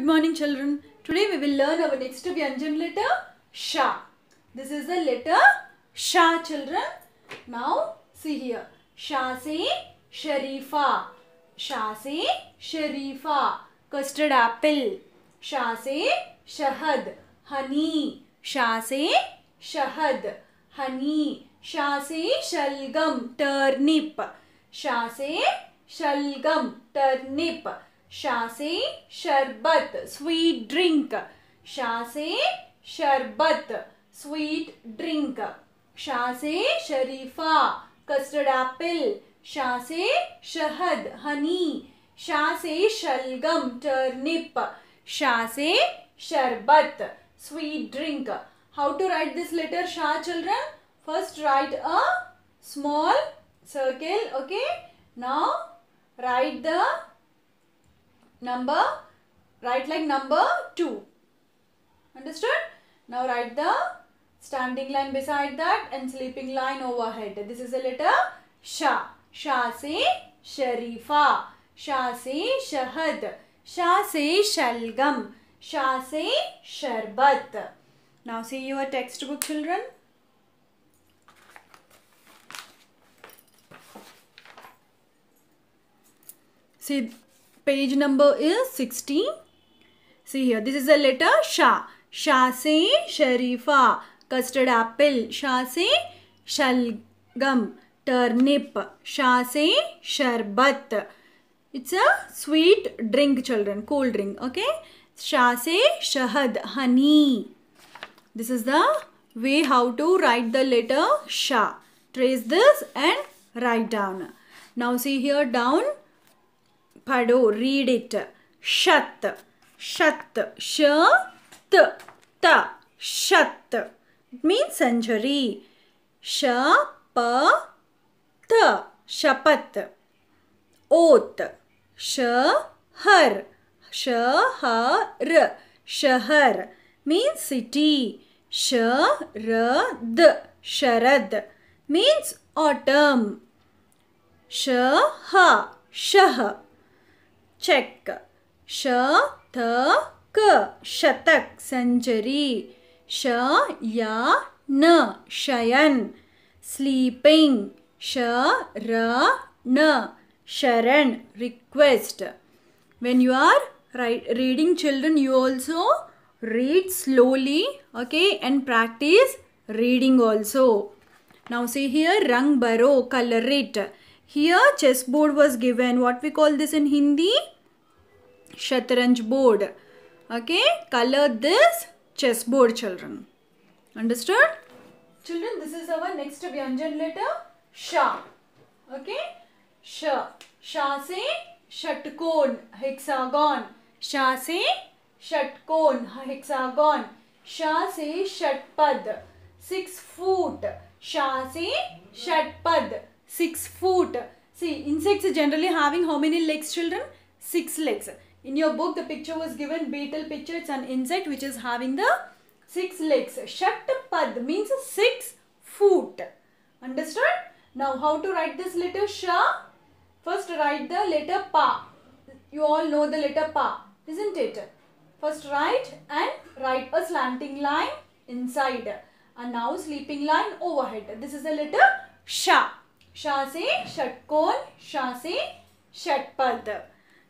Good morning children. Today we will learn our next Vyanjan letter Sha. This is the letter Sha children. Now see here. Sha se Sharifa. Sha se Sharifa. Custard apple. Sha se Shahad. Honey. Sha se Shahad. Honey. Sha se Shalgam. Turnip. Sha se Shalgam. Turnip. शासे sharbat sweet drink शासे sharbat sweet drink शासे शरीफा custard Apple शासे शहद हनी शासे शलगम turnip शासे sharbat sweet drink how to write this letter शाह children first write a स्मॉल circle okay now write the number, write like number 2. Understood? Now write the standing line beside that and sleeping line overhead. This is a letter Sha. Sha Sharifa. Sha se Shahad. Sha se Shalgam. Sha se Sharbat. Now see your textbook children. See Page number is 16. See here, this is the letter Sha. Sha se Sharifa. Custard apple. Sha se Shalgam. Turnip. Sha se Sharbat. It's a sweet drink children, cold drink. Okay. Sha se Shahad. Honey. This is the way how to write the letter Sha. Trace this and write down. Now see here down Pado, read it. Shat, shat, shat, ta, shat. It means century. Shapat, shapat. Oath, shahar, shahar, shahar. Means city. Sharad, sharad. Means autumn. Shaha, shaha. Check श थ क शतक century श या न शयन sleeping श र न शरण request when you are reading children you also read slowly okay and practice reading also now see here रंग बरो colour it Here chessboard was given. What we call this in Hindi? Shatranj board. Okay. Color this chessboard children. Understood? Children, this is our next Vyanjan letter. Sha. Okay. Sha. Sha se hexagon. Hexagon शाह hexagon. Shatkon Shatpad, six foot. Shatpad Shatpad. 6 foot. See, insects generally having how many legs children? 6 legs. In your book, the picture was given, beetle picture. It's an insect which is having the 6 legs. Shatpad means 6 foot. Understood? Now, how to write this letter sha? First, write the letter pa. You all know the letter pa, isn't it? First, write and write a slanting line inside. And now, sleeping line overhead. This is the letter sha. Sha se shatkon Sha se shatpad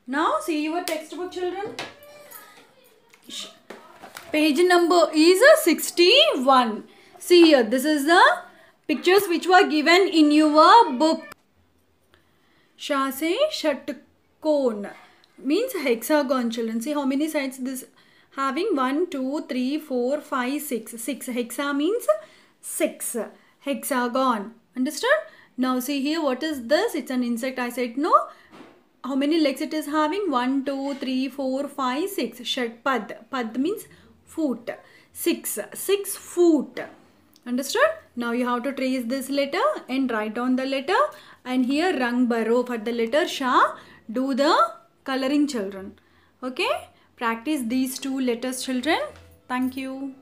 now see your textbook children page number is 61 see here this is the pictures which were given in your book Sha se shatkon means hexagon children see how many sides this having 1 2 3 4 5 6 6 hexa means 6 hexagon understood Now see here what is this? It's an insect. I said no. How many legs it is having? 1, 2, 3, 4, 5, 6. Pad means foot. 6. 6 foot. Understood? Now you have to trace this letter and write down the letter. And here rang baro for the letter sha. Do the coloring children. Okay? Practice these two letters children. Thank you.